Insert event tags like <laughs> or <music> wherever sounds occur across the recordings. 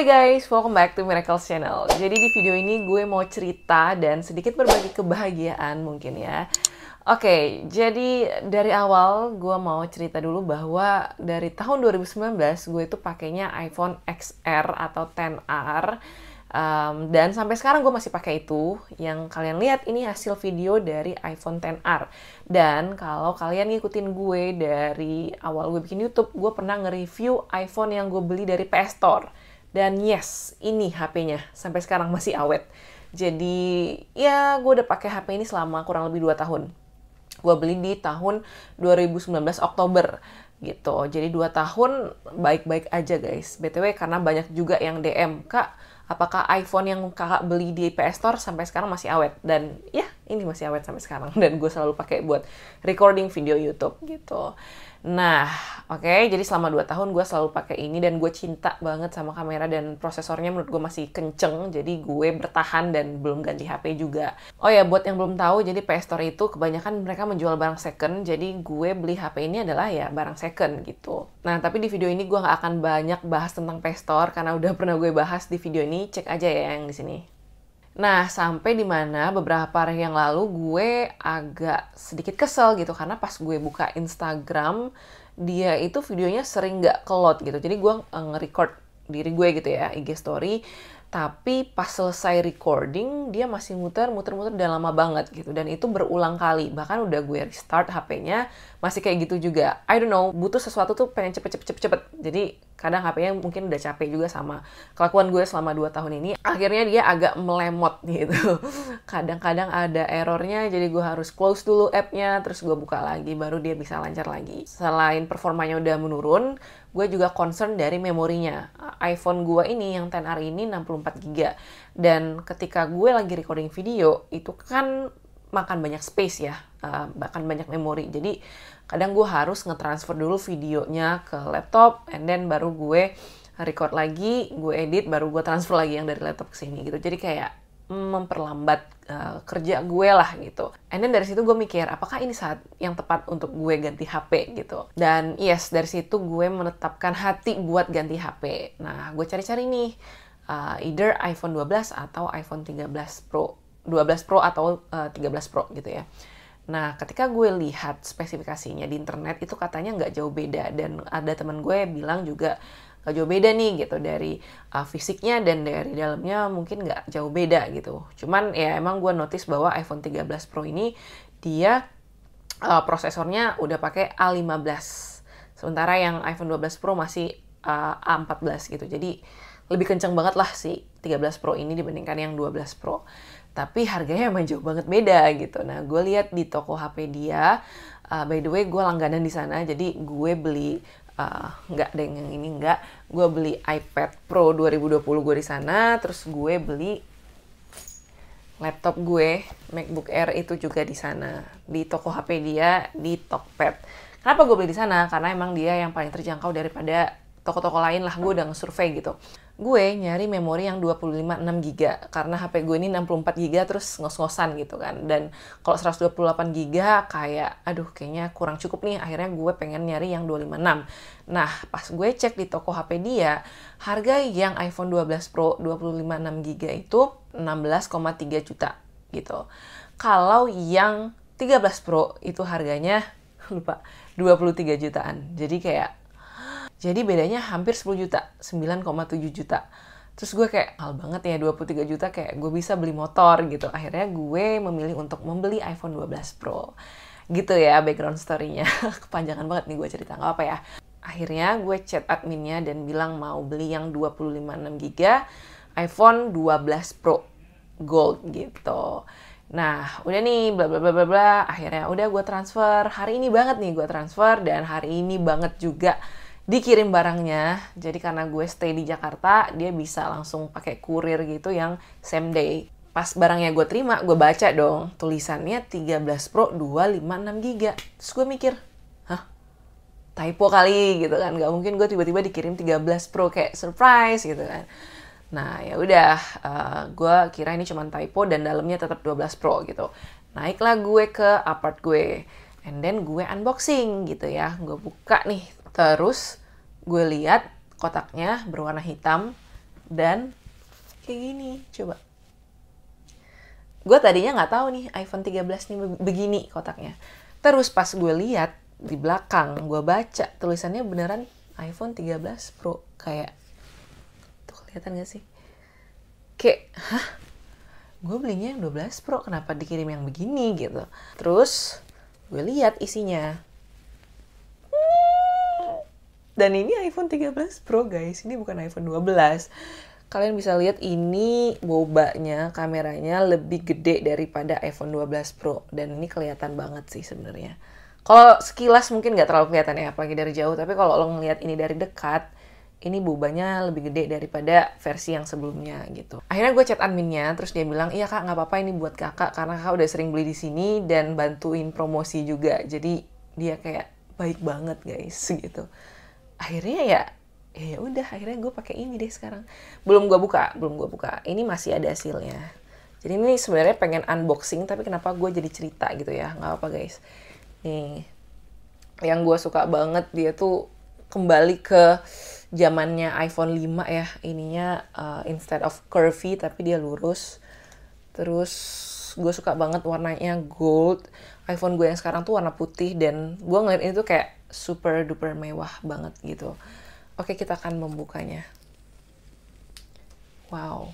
Hai guys, welcome back to Miracle Channel. Jadi di video ini gue mau cerita dan sedikit berbagi kebahagiaan mungkin ya. Oke, okay, jadi dari awal gue mau cerita dulu bahwa dari tahun 2019 gue itu pakainya iPhone XR atau 10R. Um, dan sampai sekarang gue masih pakai itu. Yang kalian lihat ini hasil video dari iPhone 10R. Dan kalau kalian ngikutin gue dari awal gue bikin YouTube, gue pernah nge-review iPhone yang gue beli dari PS Store. Dan yes, ini HP-nya. Sampai sekarang masih awet. Jadi ya gue udah pakai HP ini selama kurang lebih 2 tahun. Gue beli di tahun 2019 Oktober gitu. Jadi 2 tahun baik-baik aja guys. BTW karena banyak juga yang DM, Kak, apakah iPhone yang kakak beli di PS Store sampai sekarang masih awet? Dan ya ini masih awet sampai sekarang dan gue selalu pakai buat recording video YouTube gitu. Nah, oke, okay, jadi selama 2 tahun gue selalu pakai ini dan gue cinta banget sama kamera dan prosesornya menurut gue masih kenceng, jadi gue bertahan dan belum ganti HP juga. Oh ya, buat yang belum tahu, jadi PS Store itu kebanyakan mereka menjual barang second, jadi gue beli HP ini adalah ya barang second gitu. Nah, tapi di video ini gue gak akan banyak bahas tentang PS Store karena udah pernah gue bahas di video ini, cek aja ya yang di sini. Nah, sampai di mana beberapa hari yang lalu gue agak sedikit kesel gitu karena pas gue buka Instagram dia itu videonya sering nggak kelot gitu. Jadi gue eh, nge-record diri gue gitu ya IG story tapi pas selesai recording dia masih muter muter muter udah lama banget gitu dan itu berulang kali bahkan udah gue restart HP-nya masih kayak gitu juga I don't know butuh sesuatu tuh pengen cepet cepet cepet cepet jadi kadang HP-nya mungkin udah capek juga sama kelakuan gue selama 2 tahun ini akhirnya dia agak melemot <laughs> gitu kadang-kadang ada errornya jadi gue harus close dulu app-nya terus gue buka lagi baru dia bisa lancar lagi selain performanya udah menurun gue juga concern dari memorinya. iPhone gue ini yang 10R ini 64GB. Dan ketika gue lagi recording video, itu kan makan banyak space ya, uh, bahkan banyak memori. Jadi kadang gue harus nge transfer dulu videonya ke laptop, and then baru gue record lagi, gue edit, baru gue transfer lagi yang dari laptop ke sini gitu. Jadi kayak memperlambat uh, kerja gue lah gitu. And then dari situ gue mikir, apakah ini saat yang tepat untuk gue ganti HP gitu. Dan yes, dari situ gue menetapkan hati buat ganti HP. Nah, gue cari-cari nih, uh, either iPhone 12 atau iPhone 13 Pro. 12 Pro atau uh, eh, 13 Pro gitu ya. Nah, ketika gue lihat spesifikasinya di internet itu katanya nggak jauh beda. Dan ada teman gue bilang juga gak jauh beda nih gitu dari uh, fisiknya dan dari dalamnya mungkin nggak jauh beda gitu cuman ya emang gue notice bahwa iPhone 13 Pro ini dia uh, prosesornya udah pakai A15 sementara yang iPhone 12 Pro masih uh, ah, A14 gitu jadi lebih kenceng banget lah si 13 Pro ini dibandingkan yang 12 Pro tapi harganya emang jauh banget beda gitu nah gue lihat di toko HP dia uh, by the way gue langganan di sana jadi gue beli Eh, nggak uh, ada yang ini nggak gue beli iPad Pro 2020 gue di sana terus gue beli laptop gue MacBook Air itu juga di sana di toko HP dia di Tokped kenapa gue beli di sana karena emang dia yang paling terjangkau daripada toko-toko lain lah gue udah nge-survey gitu gue nyari memori yang 25 6 giga karena HP gue ini 64 giga terus ngos-ngosan gitu kan dan kalau 128 giga kayak aduh kayaknya kurang cukup nih akhirnya gue pengen nyari yang 256 nah pas gue cek di toko HP dia harga yang iPhone 12 Pro 25 6 giga itu 16,3 juta gitu kalau yang 13 Pro itu harganya <laughs> lupa 23 jutaan jadi kayak jadi bedanya hampir 10 juta, 9,7 juta. Terus gue kayak, hal banget ya 23 juta kayak gue bisa beli motor gitu. Akhirnya gue memilih untuk membeli iPhone 12 Pro. Gitu ya background story-nya. <laughs> Kepanjangan banget nih gue cerita, apa ya. Akhirnya gue chat adminnya dan bilang mau beli yang 256GB iPhone 12 Pro Gold gitu. Nah, udah nih, bla bla bla bla bla. Akhirnya udah gue transfer. Hari ini banget nih gue transfer dan hari ini banget juga dikirim barangnya. Jadi karena gue stay di Jakarta, dia bisa langsung pakai kurir gitu yang same day. Pas barangnya gue terima, gue baca dong tulisannya 13 Pro 256 GB. Terus gue mikir, hah? Typo kali gitu kan. Gak mungkin gue tiba-tiba dikirim 13 Pro kayak surprise gitu kan. Nah ya udah, uh, gue kira ini cuma typo dan dalamnya tetap 12 Pro gitu. Naiklah gue ke apart gue, and then gue unboxing gitu ya. Gue buka nih Terus gue lihat kotaknya berwarna hitam dan kayak gini, coba. Gue tadinya nggak tahu nih iPhone 13 nih begini kotaknya. Terus pas gue lihat di belakang, gue baca tulisannya beneran iPhone 13 Pro kayak tuh kelihatan gak sih? Kayak, hah? Gue belinya yang 12 Pro, kenapa dikirim yang begini gitu? Terus gue lihat isinya dan ini iPhone 13 Pro guys ini bukan iPhone 12 kalian bisa lihat ini bobanya kameranya lebih gede daripada iPhone 12 Pro dan ini kelihatan banget sih sebenarnya kalau sekilas mungkin nggak terlalu kelihatan ya apalagi dari jauh tapi kalau lo ngelihat ini dari dekat ini bobanya lebih gede daripada versi yang sebelumnya gitu. Akhirnya gue chat adminnya, terus dia bilang, iya kak nggak apa-apa ini buat kakak karena kakak udah sering beli di sini dan bantuin promosi juga. Jadi dia kayak baik banget guys <laughs> gitu akhirnya ya ya udah akhirnya gue pakai ini deh sekarang belum gue buka belum gue buka ini masih ada hasilnya jadi ini sebenarnya pengen unboxing tapi kenapa gue jadi cerita gitu ya nggak apa guys nih yang gue suka banget dia tuh kembali ke zamannya iPhone 5 ya ininya uh, instead of curvy tapi dia lurus terus gue suka banget warnanya gold iPhone gue yang sekarang tuh warna putih dan gue ngeliat itu kayak super duper mewah banget gitu. Oke, kita akan membukanya. Wow.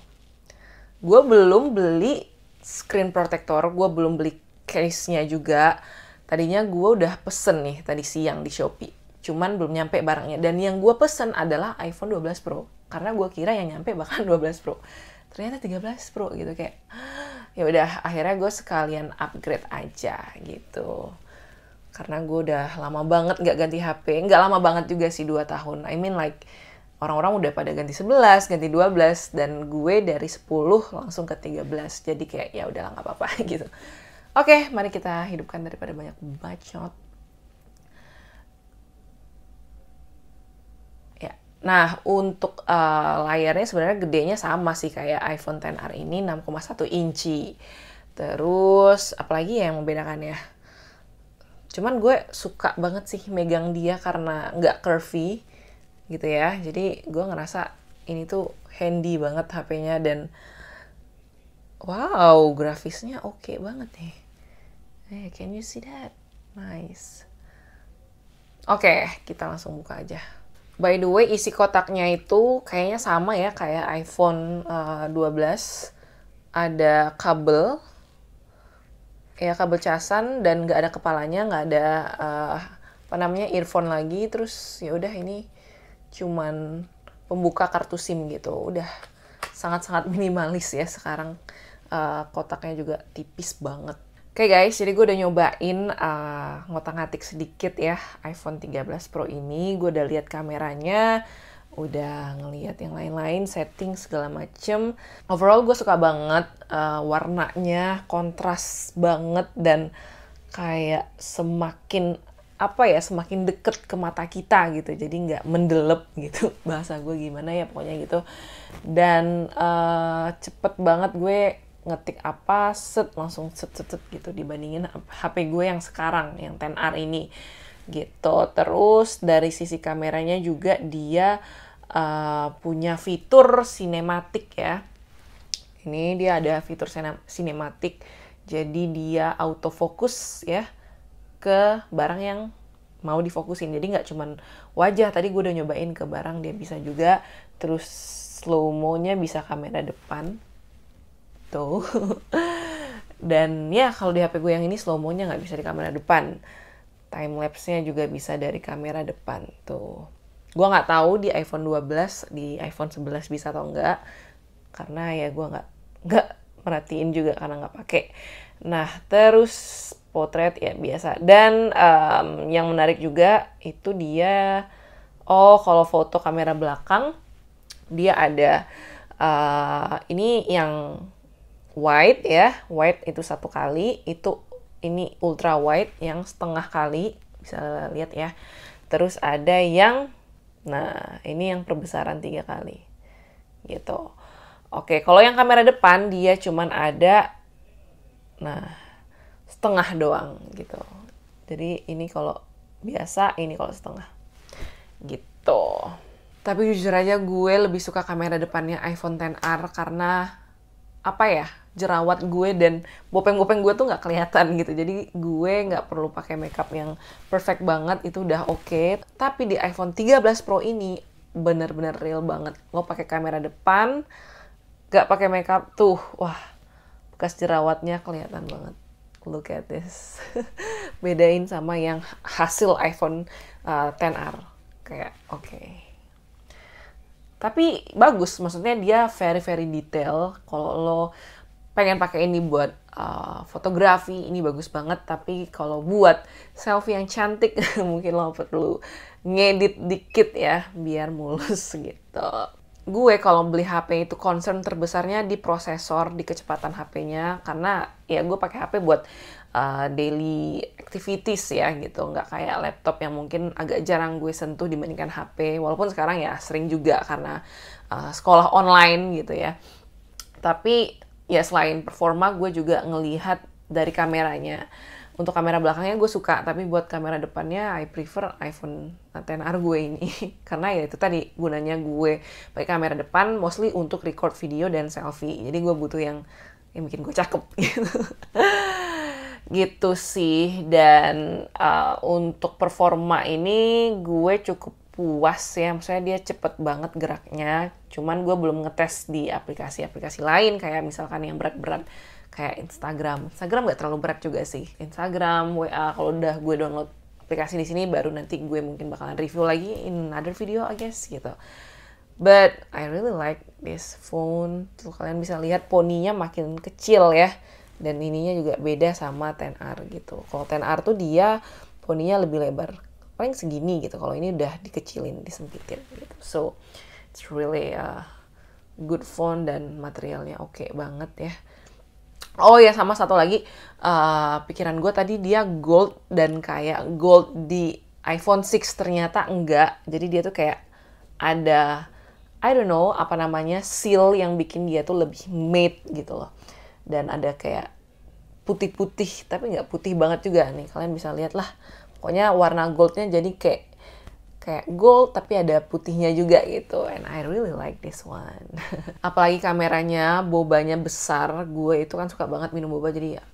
Gue belum beli screen protector, gue belum beli case-nya juga. Tadinya gue udah pesen nih tadi siang di Shopee. Cuman belum nyampe barangnya. Dan yang gue pesen adalah iPhone 12 Pro. Karena gue kira yang nyampe bahkan 12 <laughs> Pro. Ternyata 13 Pro gitu kayak. Ah, ya udah, akhirnya gue sekalian upgrade aja gitu karena gue udah lama banget nggak ganti HP nggak lama banget juga sih 2 tahun I mean like orang-orang udah pada ganti 11, ganti 12, dan gue dari 10 langsung ke 13. Jadi kayak ya udahlah nggak apa-apa <laughs> gitu. Oke, mari kita hidupkan daripada banyak bacot. Ya, Nah, untuk uh, layarnya sebenarnya gedenya sama sih kayak iPhone XR ini 6,1 inci. Terus apalagi ya yang membedakannya? cuman gue suka banget sih megang dia karena nggak curvy gitu ya jadi gue ngerasa ini tuh handy banget HP-nya dan wow grafisnya oke okay banget nih hey, can you see that nice oke okay, kita langsung buka aja by the way isi kotaknya itu kayaknya sama ya kayak iPhone uh, eh, 12 ada kabel ya kabel casan dan nggak ada kepalanya nggak ada uh, apa namanya earphone lagi terus ya udah ini cuman pembuka kartu SIM gitu udah sangat-sangat minimalis ya sekarang uh, kotaknya juga tipis banget Oke okay guys, jadi gue udah nyobain uh, ngotak-ngatik sedikit ya iPhone 13 Pro ini. Gue udah lihat kameranya, udah ngeliat yang lain-lain setting segala macem overall gue suka banget uh, warnanya kontras banget dan kayak semakin apa ya semakin deket ke mata kita gitu jadi nggak mendelep gitu <laughs> bahasa gue gimana ya pokoknya gitu dan uh, cepet banget gue ngetik apa set langsung set set set gitu dibandingin HP gue yang sekarang yang 10R ini gitu terus dari sisi kameranya juga dia uh, punya fitur sinematik ya. Ini dia ada fitur sinematik. Jadi dia autofokus ya ke barang yang mau difokusin. Jadi nggak cuman wajah. Tadi gue udah nyobain ke barang dia bisa juga. Terus slow mo-nya bisa kamera depan. Tuh. <laughs> Dan ya kalau di HP gue yang ini slow mo-nya nggak bisa di kamera depan. Time lapse-nya juga bisa dari kamera depan. Tuh gue nggak tahu di iPhone 12 di iPhone 11 bisa atau enggak karena ya gue nggak nggak merhatiin juga karena nggak pake. nah terus potret ya biasa dan um, yang menarik juga itu dia oh kalau foto kamera belakang dia ada uh, ini yang wide ya wide itu satu kali itu ini ultra wide yang setengah kali bisa lihat ya terus ada yang Nah, ini yang perbesaran tiga kali. Gitu. Oke, kalau yang kamera depan dia cuman ada nah setengah doang gitu. Jadi ini kalau biasa, ini kalau setengah. Gitu. Tapi jujur aja gue lebih suka kamera depannya iPhone 10R karena apa ya? jerawat gue dan bopeng-bopeng gue tuh nggak kelihatan gitu jadi gue nggak perlu pakai makeup yang perfect banget itu udah oke okay. tapi di iPhone 13 Pro ini bener-bener real banget lo pakai kamera depan nggak pakai makeup tuh wah bekas jerawatnya kelihatan banget look at this <laughs> bedain sama yang hasil iPhone uh, eh, 10R kayak oke okay tapi bagus maksudnya dia very very detail kalau lo pengen pakai ini buat uh, fotografi ini bagus banget tapi kalau buat selfie yang cantik <laughs> mungkin lo perlu ngedit dikit ya biar mulus <laughs> gitu gue kalau beli HP itu concern terbesarnya di prosesor di kecepatan HP-nya karena ya gue pakai HP buat uh, daily activities ya gitu nggak kayak laptop yang mungkin agak jarang gue sentuh dibandingkan HP walaupun sekarang ya sering juga karena uh, sekolah online gitu ya tapi ya selain performa gue juga ngelihat dari kameranya untuk kamera belakangnya gue suka tapi buat kamera depannya I prefer iPhone XR gue ini <laughs> karena ya itu tadi gunanya gue pakai kamera depan mostly untuk record video dan selfie jadi gue butuh yang yang bikin gue cakep <laughs> gitu gitu sih dan uh, untuk performa ini gue cukup puas ya maksudnya dia cepet banget geraknya cuman gue belum ngetes di aplikasi-aplikasi lain kayak misalkan yang berat-berat kayak Instagram Instagram gak terlalu berat juga sih Instagram WA kalau udah gue download aplikasi di sini baru nanti gue mungkin bakalan review lagi in another video I guess gitu But I really like this phone. Tuh kalian bisa lihat poninya makin kecil ya. Dan ininya juga beda sama 10R gitu. Kalau 10R tuh dia poninya lebih lebar paling segini gitu kalau ini udah dikecilin disempitin gitu so it's really a uh, good phone dan materialnya oke okay banget ya oh ya sama satu lagi uh, pikiran gue tadi dia gold dan kayak gold di iPhone 6 ternyata enggak jadi dia tuh kayak ada I don't know apa namanya seal yang bikin dia tuh lebih matte gitu loh dan ada kayak putih-putih tapi nggak putih banget juga nih kalian bisa lihat lah pokoknya warna goldnya jadi kayak kayak gold tapi ada putihnya juga gitu and I really like this one <laughs> apalagi kameranya bobanya besar gue itu kan suka banget minum boba jadi ya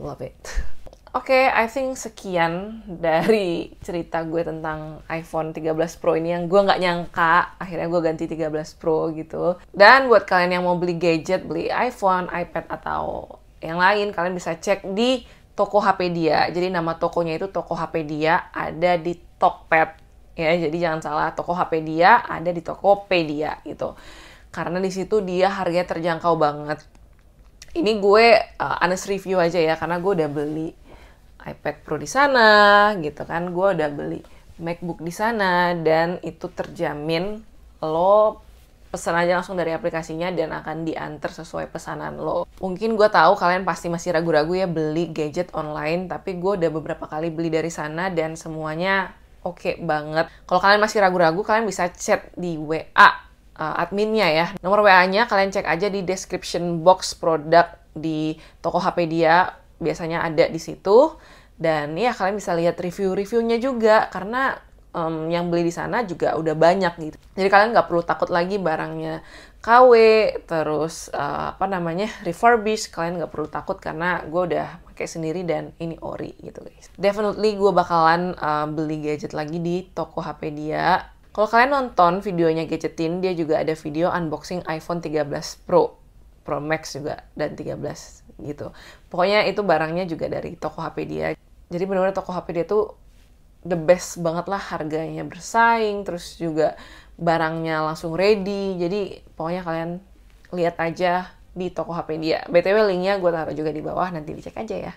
love it <laughs> Oke, okay, I think sekian dari cerita gue tentang iPhone 13 Pro ini yang gue nggak nyangka akhirnya gue ganti 13 Pro gitu. Dan buat kalian yang mau beli gadget, beli iPhone, iPad atau yang lain, kalian bisa cek di toko HP dia. Jadi nama tokonya itu toko HP dia ada di Tokped. Ya, jadi jangan salah, toko HP dia ada di Tokopedia gitu. Karena di situ dia harganya terjangkau banget. Ini gue uh, honest review aja ya karena gue udah beli iPad Pro di sana gitu kan. Gue udah beli MacBook di sana dan itu terjamin lo pesan aja langsung dari aplikasinya dan akan diantar sesuai pesanan lo. Mungkin gue tahu kalian pasti masih ragu-ragu ya beli gadget online, tapi gue udah beberapa kali beli dari sana dan semuanya oke okay banget. Kalau kalian masih ragu-ragu, kalian bisa chat di WA uh, eh, adminnya ya. Nomor WA-nya kalian cek aja di description box produk di toko HP dia, biasanya ada di situ. Dan ya kalian bisa lihat review-reviewnya juga karena um, yang beli di sana juga udah banyak gitu. Jadi kalian nggak perlu takut lagi barangnya KW, terus uh, apa namanya refurbished, kalian nggak perlu takut karena gue udah pakai sendiri dan ini ori gitu guys. Definitely gue bakalan uh, beli gadget lagi di toko HP dia. Kalau kalian nonton videonya Gadgetin, dia juga ada video unboxing iPhone 13 Pro, Pro Max juga, dan 13 gitu. Pokoknya itu barangnya juga dari toko HP dia. Jadi benar-benar toko HP dia tuh the best banget lah harganya bersaing terus juga barangnya langsung ready jadi pokoknya kalian lihat aja di toko HP dia btw linknya gue taruh juga di bawah nanti dicek aja ya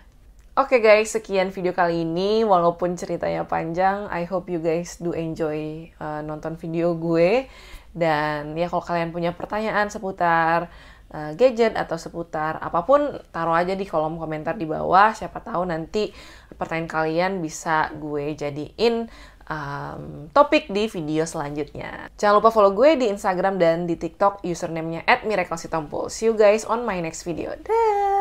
Oke okay guys, sekian video kali ini. Walaupun ceritanya panjang, I hope you guys do enjoy uh, nonton video gue. Dan ya kalau kalian punya pertanyaan seputar Eh, gadget atau seputar apapun taruh aja di kolom komentar di bawah siapa tahu nanti pertanyaan kalian bisa gue jadiin um, topik di video selanjutnya. Jangan lupa follow gue di Instagram dan di TikTok username-nya @miracle_sitompul. See you guys on my next video. Dah.